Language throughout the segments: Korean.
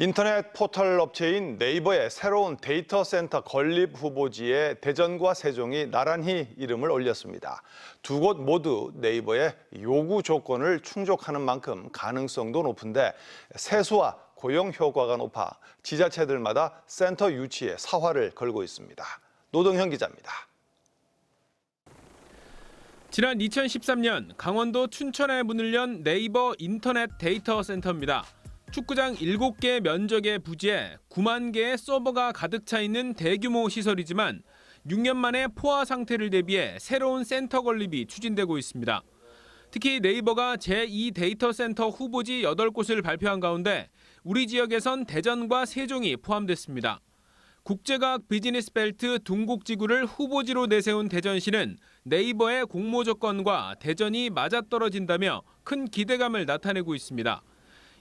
인터넷 포털 업체인 네이버의 새로운 데이터 센터 건립 후보지에 대전과 세종이 나란히 이름을 올렸습니다. 두 곳 모두 네이버의 요구 조건을 충족하는 만큼 가능성도 높은데 세수와 고용 효과가 높아 지자체들마다 센터 유치에 사활을 걸고 있습니다. 노동현 기자입니다. 지난 2013년 강원도 춘천에 문을 연 네이버 인터넷 데이터 센터입니다. 축구장 7개 면적의 부지에 9만 개의 서버가 가득 차 있는 대규모 시설이지만 6년 만에 포화 상태를 대비해 새로운 센터 건립이 추진되고 있습니다. 특히 네이버가 제2 데이터 센터 후보지 8곳을 발표한 가운데 우리 지역에선 대전과 세종이 포함됐습니다. 국제과학 비즈니스 벨트 둥곡 지구를 후보지로 내세운 대전시는 네이버의 공모 조건과 대전이 맞아떨어진다며 큰 기대감을 나타내고 있습니다.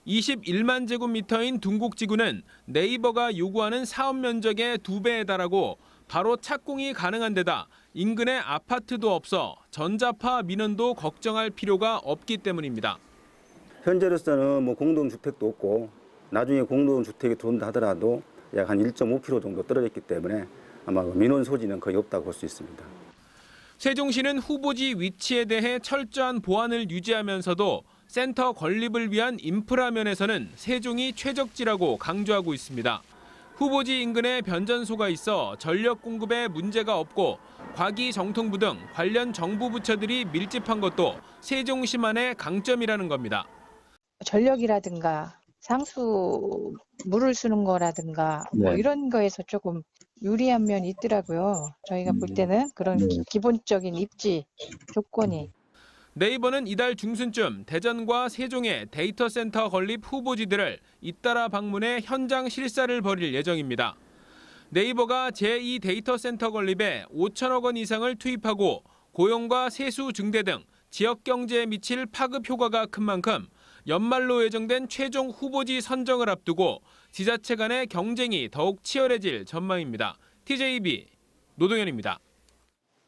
21만 제곱미터인 둥곡지구는 네이버가 요구하는 사업 면적의 두배에 달하고 바로 착공이 가능한 데다 인근에 아파트도 없어 전자파 민원도 걱정할 필요가 없기 때문입니다. 현재로서는 뭐 공동주택도 없고 나중에 공동주택이 들어온다 하더라도 약 한 1.5km 정도 떨어졌기 때문에 아마 그 민원 소지는 거의 없다고 볼 수 있습니다. 세종시는 후보지 위치에 대해 철저한 보안을 유지하면서도 센터 건립을 위한 인프라 면에서는 세종이 최적지라고 강조하고 있습니다. 후보지 인근에 변전소가 있어 전력 공급에 문제가 없고 과기 정통부 등 관련 정부 부처들이 밀집한 것도 세종시만의 강점이라는 겁니다. 전력이라든가 상수 물을 쓰는 거라든가 뭐 네. 이런 거에서 조금 유리한 면이 있더라고요. 저희가 볼 음. 때는 그런 네. 기본적인 입지 조건이 네이버는 이달 중순쯤 대전과 세종의 데이터 센터 건립 후보지들을 잇따라 방문해 현장 실사를 벌일 예정입니다. 네이버가 제2 데이터 센터 건립에 5천억 원 이상을 투입하고 고용과 세수 증대 등 지역 경제에 미칠 파급 효과가 큰 만큼 연말로 예정된 최종 후보지 선정을 앞두고 지자체 간의 경쟁이 더욱 치열해질 전망입니다. TJB 노동현입니다.